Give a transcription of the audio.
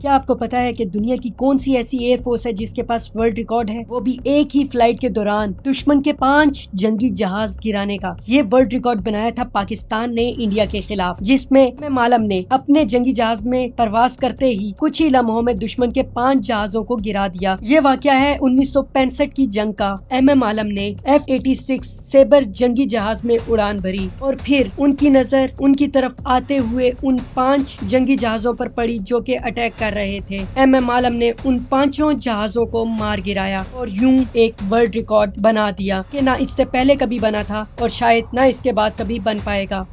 क्या आपको पता है कि दुनिया की कौन सी ऐसी एयरफोर्स है जिसके पास वर्ल्ड रिकॉर्ड है वो भी एक ही फ्लाइट के दौरान दुश्मन के पांच जंगी जहाज गिराने का ये वर्ल्ड रिकॉर्ड बनाया था पाकिस्तान ने इंडिया के खिलाफ जिसमें मालम ने अपने जंगी जहाज में प्रवास करते ही कुछ ही लम्हों में दुश्मन के पांच जहाजों को गिरा दिया ये वाक्य है उन्नीस की जंग का एम एम आलम ने एफ एटी सिक्स सेबर जंगी जहाज में उड़ान भरी और फिर उनकी नजर उनकी तरफ आते हुए उन पांच जंगी जहाजों पर पड़ी जो के अटैक कर रहे थे एम एम आलम ने उन पांचों जहाजों को मार गिराया और यूं एक वर्ल्ड रिकॉर्ड बना दिया कि ना इससे पहले कभी बना था और शायद ना इसके बाद कभी बन पाएगा